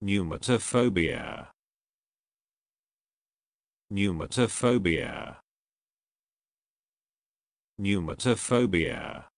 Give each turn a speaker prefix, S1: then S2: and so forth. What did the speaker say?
S1: Pneumatophobia.
S2: Pneumatophobia. Pneumatophobia.